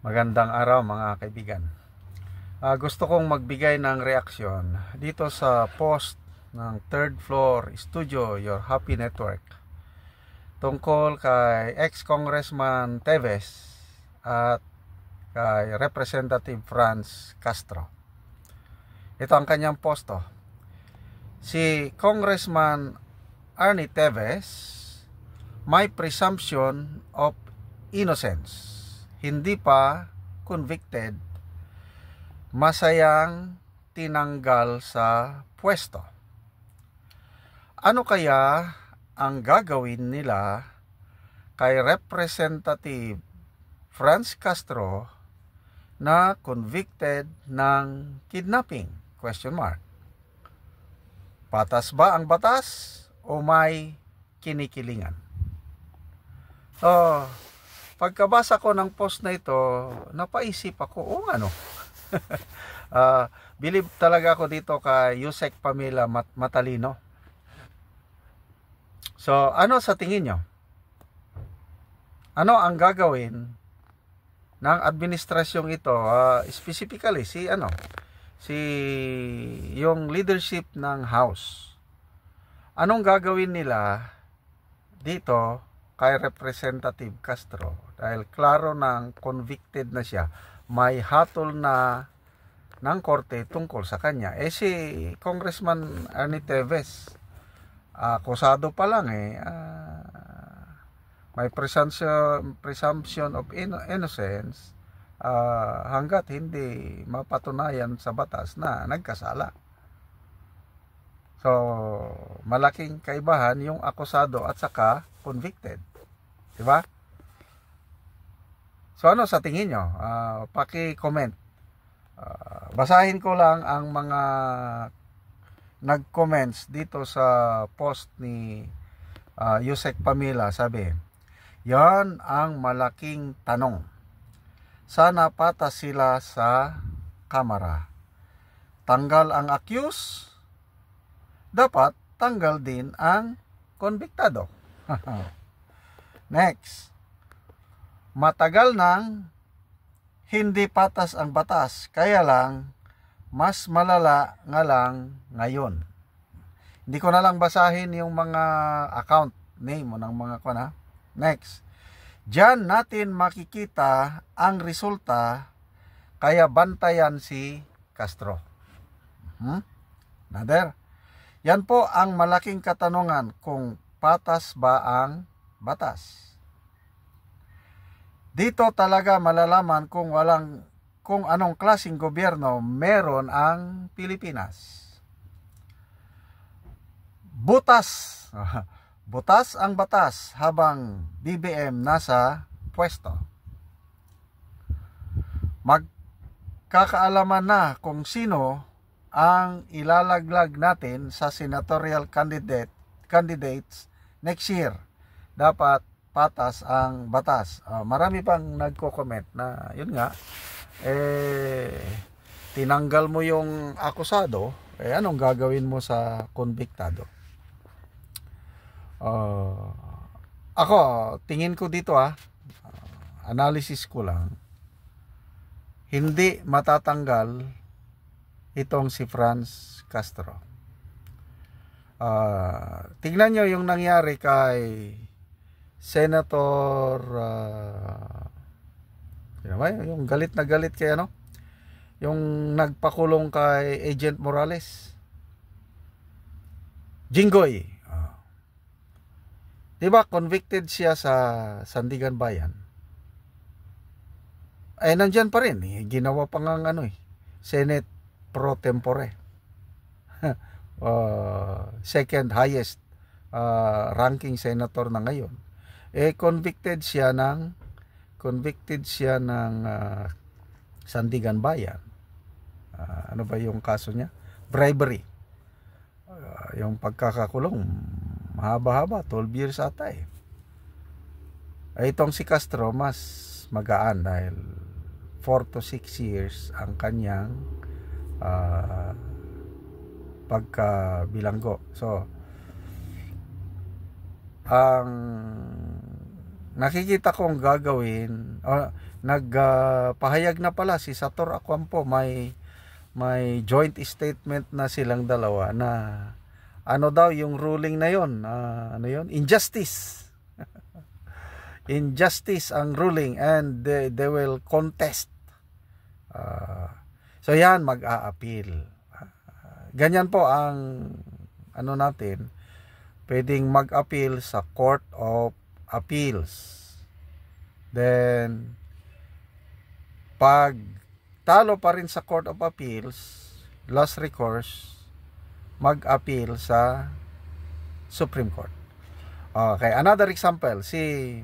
Magandang araw mga kaibigan. Uh, gusto kong magbigay ng reaksyon dito sa post ng Third Floor Studio Your Happy Network tungkol kay ex-congressman Teves at kay Representative Franz Castro. Ito ang kanyang posto. Oh. Si Congressman Arnie Teves, my presumption of innocence hindi pa convicted, masayang tinanggal sa pwesto. Ano kaya ang gagawin nila kay Representative Franz Castro na convicted ng kidnapping? Question mark. Patas ba ang batas o may kinikilingan? Oh, pagkabasa ko ng post na ito, napaisip ako, oh ano, uh, believe talaga ako dito kay Yusek Pamela Mat Matalino. So, ano sa tingin nyo? Ano ang gagawin ng administrasyong ito, uh, specifically si ano, si yung leadership ng house. Anong gagawin nila dito kay Representative Castro dahil klaro nang convicted na siya may hatol na ng korte tungkol sa kanya eh si Congressman Ernie Teves akusado pa lang eh uh, may presumption, of innocence ah, hanggat hindi mapatunayan sa batas na nagkasala so malaking kaibahan yung akusado at saka convicted Di ba? So ano sa tingin nyo? Uh, paki-comment. Uh, basahin ko lang ang mga nag-comments dito sa post ni uh, Yusek Pamela. Sabi, yon ang malaking tanong. Sana patas sila sa kamera. Tanggal ang accused. Dapat tanggal din ang konbiktado. Haha. Next, matagal nang hindi patas ang batas, kaya lang mas malala nga lang ngayon. Hindi ko na lang basahin yung mga account name ng mga ko na. Next, Diyan natin makikita ang resulta kaya bantayan si Castro. Hmm? Nader? Yan po ang malaking katanungan kung patas ba ang batas. Dito talaga malalaman kung walang kung anong klasing gobyerno meron ang Pilipinas. Butas. Butas ang batas habang BBM nasa pwesto. Magkakaalaman na kung sino ang ilalaglag natin sa senatorial candidate candidates next year dapat patas ang batas. Uh, marami pang nagko-comment na yun nga eh tinanggal mo yung akusado, eh anong gagawin mo sa konbiktado? Uh, ako, tingin ko dito ah, analysis ko lang, hindi matatanggal itong si Franz Castro. Uh, ah, tingnan nyo yung nangyari kay Senator uh, yun ba, yung galit na galit kay ano yung nagpakulong kay Agent Morales Jinggoy oh. di convicted siya sa Sandigan Bayan ay eh, nandyan pa rin eh, ginawa pa nga ano eh Senate pro tempore uh, second highest uh, ranking senator na ngayon eh convicted siya ng convicted siya ng uh, Sandigan Bayan. Uh, ano ba yung kaso niya? Bribery. Uh, yung pagkakakulong mahaba-haba, 12 years ata eh. Ay itong si Castro mas magaan dahil 4 to 6 years ang kanyang uh, pagkabilanggo. So, ang nakikita kong gagawin o nagpahayag uh, na pala si Sator Aquampo may may joint statement na silang dalawa na ano daw yung ruling na yon uh, ah, ano yon injustice injustice ang ruling and they, they will contest uh, so yan mag-aappeal ah, ganyan po ang ano natin pwedeng mag-appeal sa Court of Appeals. Then, pag talo pa rin sa Court of Appeals, last recourse, mag-appeal sa Supreme Court. Okay, another example, si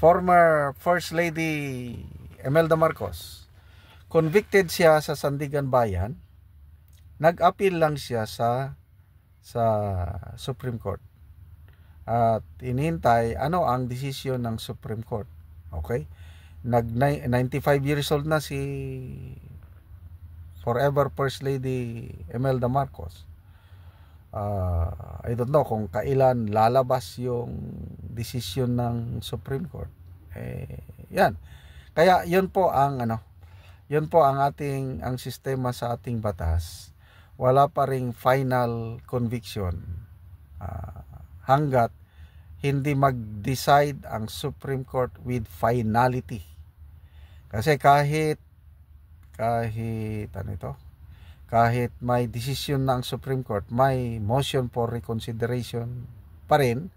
former First Lady Imelda Marcos, convicted siya sa Sandigan Bayan, nag-appeal lang siya sa sa Supreme Court. At inihintay ano ang desisyon ng Supreme Court. Okay? Nag 95 years old na si forever First Lady Imelda Marcos. Uh, I don't know kung kailan lalabas yung desisyon ng Supreme Court. Eh, yan. Kaya yun po ang ano, yun po ang ating ang sistema sa ating batas wala pa ring final conviction uh, hanggat hindi mag-decide ang Supreme Court with finality. Kasi kahit kahit ano ito? Kahit may decision ng Supreme Court, may motion for reconsideration pa rin.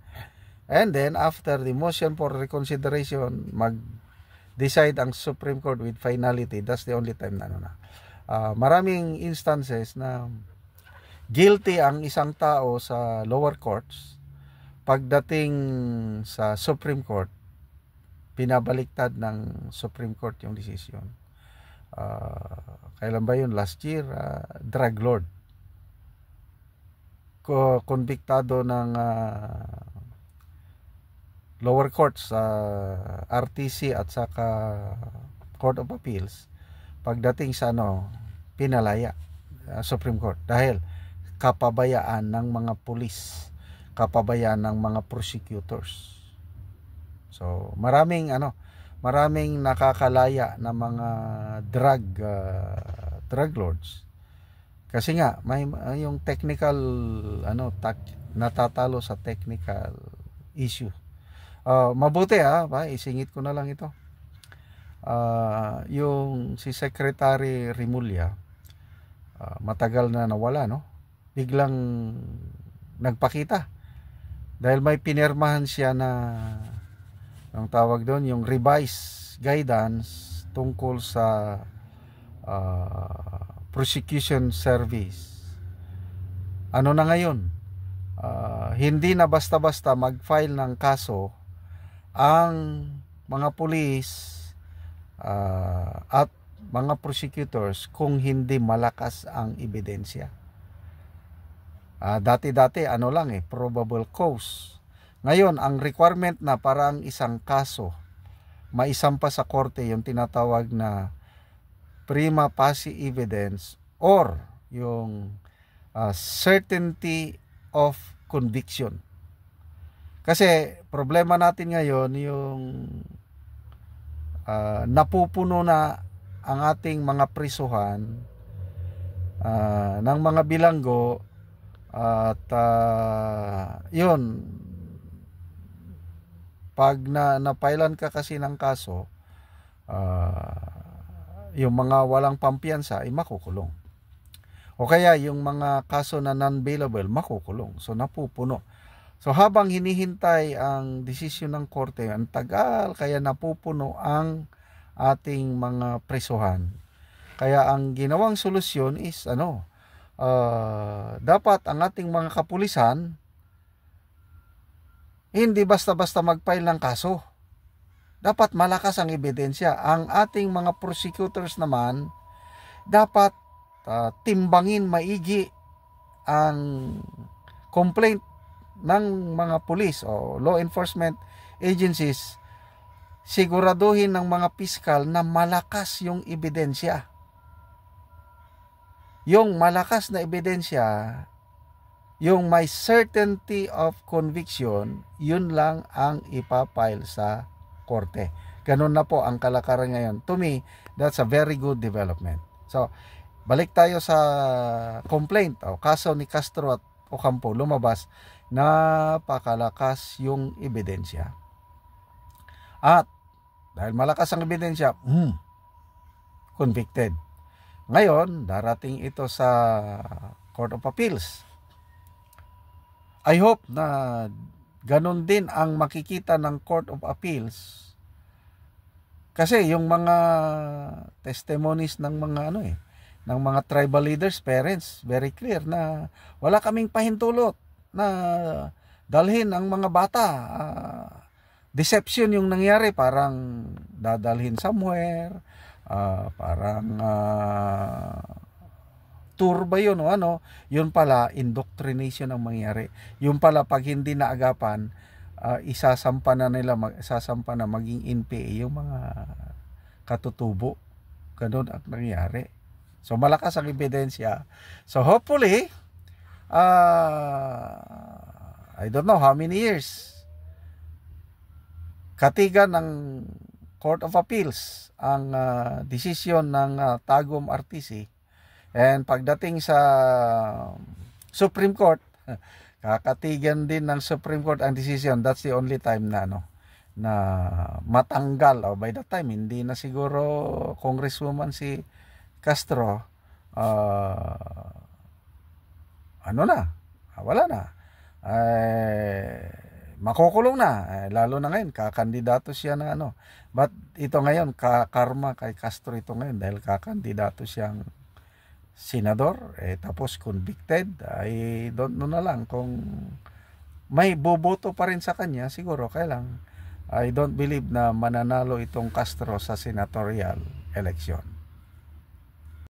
And then after the motion for reconsideration, mag decide ang Supreme Court with finality. That's the only time na ano na uh, maraming instances na guilty ang isang tao sa lower courts pagdating sa Supreme Court pinabaliktad ng Supreme Court yung desisyon uh, ah, kailan ba yun last year uh, drug lord Ko konbiktado ng uh, lower courts sa uh, RTC at saka Court of Appeals pagdating sa ano, pinalaya uh, Supreme Court dahil kapabayaan ng mga pulis, kapabayaan ng mga prosecutors. So, maraming ano, maraming nakakalaya na mga drug uh, drug lords. Kasi nga may uh, yung technical ano tak, natatalo sa technical issue. Uh, mabuti ah, isingit ko na lang ito uh, yung si Secretary Rimulya uh, ah, matagal na nawala no biglang nagpakita dahil may pinirmahan siya na ang tawag doon yung revised guidance tungkol sa uh, prosecution service ano na ngayon uh, hindi na basta-basta mag-file ng kaso ang mga pulis Ah, at mga prosecutors kung hindi malakas ang ebidensya. Ah, dati-dati uh, dati ano lang eh, probable cause. Ngayon, ang requirement na para ang isang kaso maisampa sa korte yung tinatawag na prima facie evidence or yung uh, certainty of conviction. Kasi problema natin ngayon yung uh, napupuno na ang ating mga prisuhan uh, ng mga bilanggo at uh, yun pag na napailan ka kasi ng kaso uh, yung mga walang pampiyansa ay makukulong o kaya yung mga kaso na non-bailable makukulong so napupuno So habang hinihintay ang desisyon ng korte, ang tagal kaya napupuno ang ating mga presuhan. Kaya ang ginawang solusyon is ano, uh, dapat ang ating mga kapulisan hindi basta-basta mag-file ng kaso. Dapat malakas ang ebidensya. Ang ating mga prosecutors naman dapat uh, timbangin maigi ang complaint ng mga pulis o law enforcement agencies siguraduhin ng mga piskal na malakas yung ebidensya. Yung malakas na ebidensya, yung may certainty of conviction, yun lang ang ipapile sa korte. Ganun na po ang kalakaran ngayon. To me, that's a very good development. So, balik tayo sa complaint o kaso ni Castro at Ocampo lumabas napakalakas yung ebidensya. At dahil malakas ang ebidensya, hmm, convicted. Ngayon, darating ito sa Court of Appeals. I hope na ganun din ang makikita ng Court of Appeals kasi yung mga testimonies ng mga ano eh ng mga tribal leaders, parents, very clear na wala kaming pahintulot na dalhin ang mga bata. Ah, deception yung nangyari, parang dadalhin somewhere, uh, parang uh, ah, tour ba yun o ano, yun pala indoctrination ang mangyari. Yun pala pag hindi naagapan, uh, isasampa na nila, mag, isasampa na maging NPA yung mga katutubo. Ganun ang nangyari. So malakas ang ebidensya. So hopefully, uh, I don't know how many years Katiga ng Court of Appeals ang uh, desisyon ng uh, Tagum RTC and pagdating sa Supreme Court kakatigan din ng Supreme Court ang decision that's the only time na ano na matanggal oh, by that time hindi na siguro congresswoman si Castro uh, ano na, ah, wala na. Ay, eh, makukulong na. Ay, eh, lalo na ngayon, kakandidato siya ng ano. But ito ngayon, ka karma kay Castro ito ngayon dahil kakandidato siyang senador, eh, tapos convicted. I don't know na lang kung may boboto pa rin sa kanya siguro kaya lang I don't believe na mananalo itong Castro sa senatorial election.